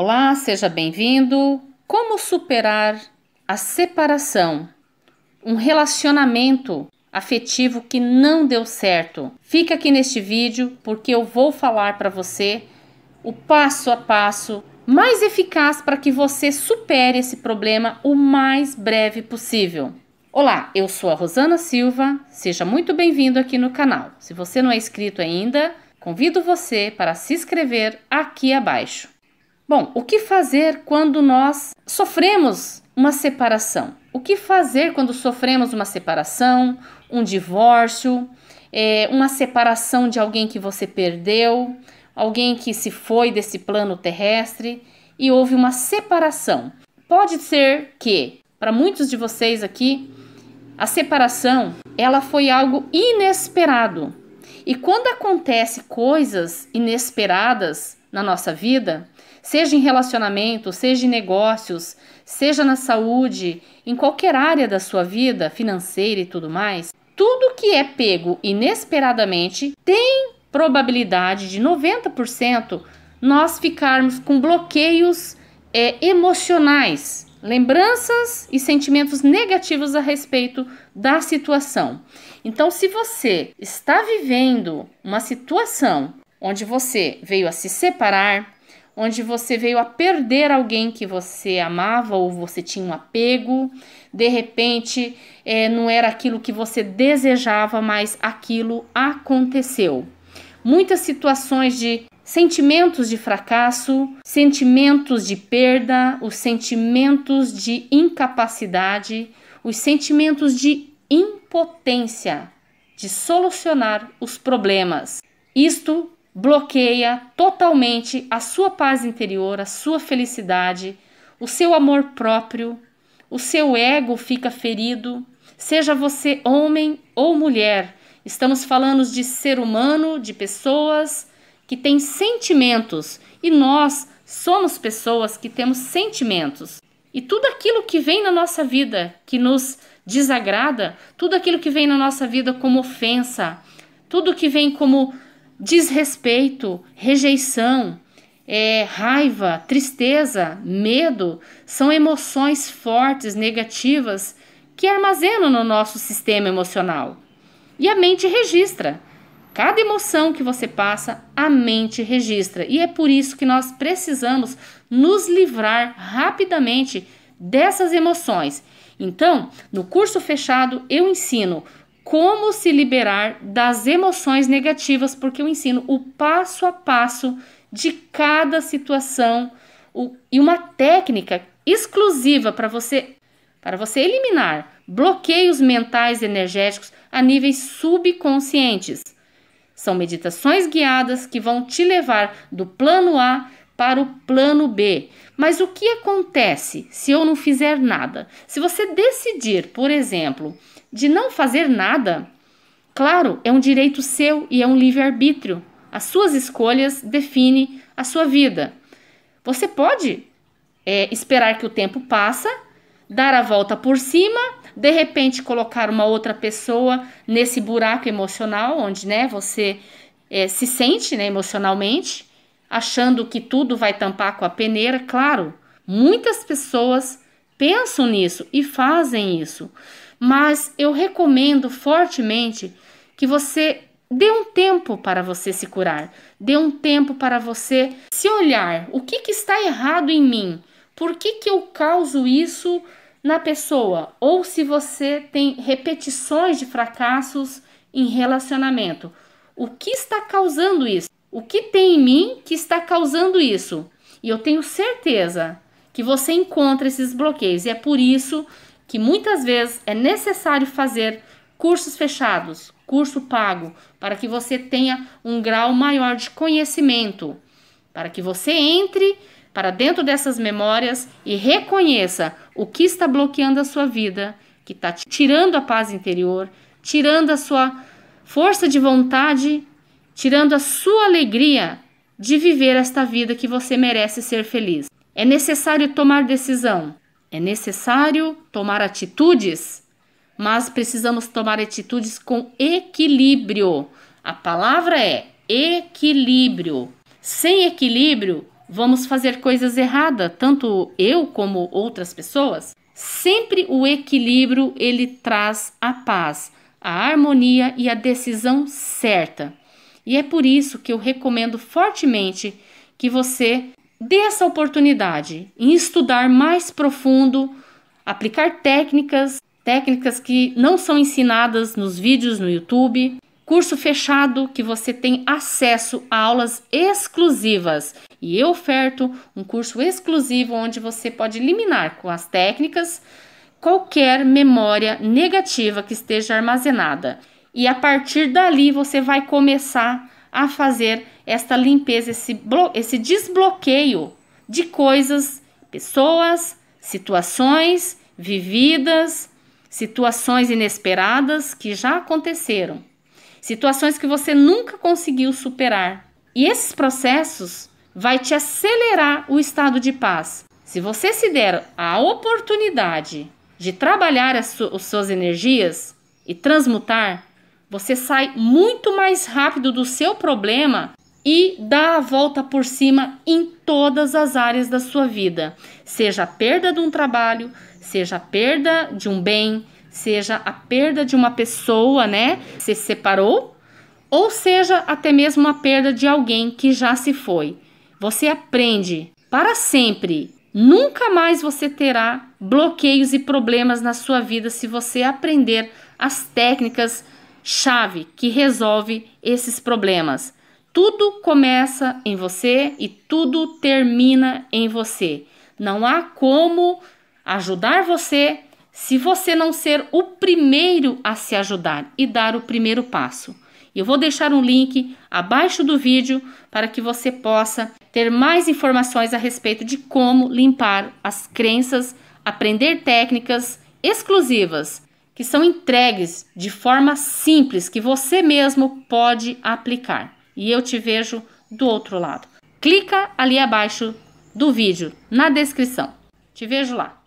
Olá, seja bem-vindo. Como superar a separação? Um relacionamento afetivo que não deu certo. Fica aqui neste vídeo porque eu vou falar para você o passo a passo mais eficaz para que você supere esse problema o mais breve possível. Olá, eu sou a Rosana Silva, seja muito bem-vindo aqui no canal. Se você não é inscrito ainda, convido você para se inscrever aqui abaixo. Bom, o que fazer quando nós sofremos uma separação? O que fazer quando sofremos uma separação, um divórcio, é, uma separação de alguém que você perdeu, alguém que se foi desse plano terrestre e houve uma separação? Pode ser que, para muitos de vocês aqui, a separação ela foi algo inesperado. E quando acontece coisas inesperadas na nossa vida, seja em relacionamento, seja em negócios, seja na saúde, em qualquer área da sua vida, financeira e tudo mais, tudo que é pego inesperadamente tem probabilidade de 90% nós ficarmos com bloqueios é, emocionais, lembranças e sentimentos negativos a respeito da situação. Então, se você está vivendo uma situação onde você veio a se separar, onde você veio a perder alguém que você amava ou você tinha um apego, de repente é, não era aquilo que você desejava, mas aquilo aconteceu. Muitas situações de sentimentos de fracasso, sentimentos de perda, os sentimentos de incapacidade, os sentimentos de impotência de solucionar os problemas. Isto bloqueia totalmente a sua paz interior, a sua felicidade, o seu amor próprio, o seu ego fica ferido. Seja você homem ou mulher, estamos falando de ser humano, de pessoas que têm sentimentos e nós somos pessoas que temos sentimentos. E tudo aquilo que vem na nossa vida que nos desagrada, tudo aquilo que vem na nossa vida como ofensa, tudo que vem como desrespeito, rejeição, é, raiva, tristeza, medo são emoções fortes, negativas que armazenam no nosso sistema emocional. E a mente registra. Cada emoção que você passa, a mente registra. E é por isso que nós precisamos nos livrar rapidamente dessas emoções. Então, no curso fechado, eu ensino como se liberar das emoções negativas, porque eu ensino o passo a passo de cada situação o, e uma técnica exclusiva para você para você eliminar bloqueios mentais energéticos a níveis subconscientes. São meditações guiadas que vão te levar do plano A para o plano B. Mas o que acontece se eu não fizer nada? Se você decidir, por exemplo, de não fazer nada, claro, é um direito seu e é um livre-arbítrio. As suas escolhas definem a sua vida. Você pode é, esperar que o tempo passa, dar a volta por cima, de repente colocar uma outra pessoa nesse buraco emocional onde né, você é, se sente né, emocionalmente, achando que tudo vai tampar com a peneira. Claro, muitas pessoas pensam nisso e fazem isso. Mas eu recomendo fortemente que você dê um tempo para você se curar, dê um tempo para você se olhar. O que, que está errado em mim? Por que, que eu causo isso na pessoa? Ou se você tem repetições de fracassos em relacionamento, o que está causando isso? O que tem em mim que está causando isso? E eu tenho certeza que você encontra esses bloqueios. E é por isso que muitas vezes é necessário fazer cursos fechados, curso pago, para que você tenha um grau maior de conhecimento, para que você entre para dentro dessas memórias e reconheça o que está bloqueando a sua vida, que está tirando a paz interior, tirando a sua força de vontade, tirando a sua alegria de viver esta vida que você merece ser feliz. É necessário tomar decisão, é necessário tomar atitudes, mas precisamos tomar atitudes com equilíbrio. A palavra é equilíbrio. Sem equilíbrio, vamos fazer coisas erradas, tanto eu como outras pessoas. Sempre o equilíbrio ele traz a paz, a harmonia e a decisão certa. E é por isso que eu recomendo fortemente que você dê essa oportunidade em estudar mais profundo, aplicar técnicas, técnicas que não são ensinadas nos vídeos no YouTube, curso fechado que você tem acesso a aulas exclusivas e eu oferto um curso exclusivo onde você pode eliminar com as técnicas qualquer memória negativa que esteja armazenada. E a partir dali você vai começar a fazer esta limpeza, esse, esse desbloqueio de coisas, pessoas, situações vividas, situações inesperadas que já aconteceram, situações que você nunca conseguiu superar. E esses processos vai te acelerar o estado de paz. Se você se der a oportunidade de trabalhar as, su as suas energias e transmutar, você sai muito mais rápido do seu problema e dá a volta por cima em todas as áreas da sua vida, seja a perda de um trabalho, seja a perda de um bem, seja a perda de uma pessoa, né? Se separou, ou seja até mesmo a perda de alguém que já se foi. Você aprende para sempre. Nunca mais você terá bloqueios e problemas na sua vida se você aprender as técnicas chave que resolve esses problemas. Tudo começa em você e tudo termina em você. Não há como ajudar você se você não ser o primeiro a se ajudar e dar o primeiro passo. Eu vou deixar um link abaixo do vídeo para que você possa ter mais informações a respeito de como limpar as crenças, aprender técnicas exclusivas que são entregues de forma simples que você mesmo pode aplicar. E eu te vejo do outro lado. Clica ali abaixo do vídeo, na descrição. Te vejo lá.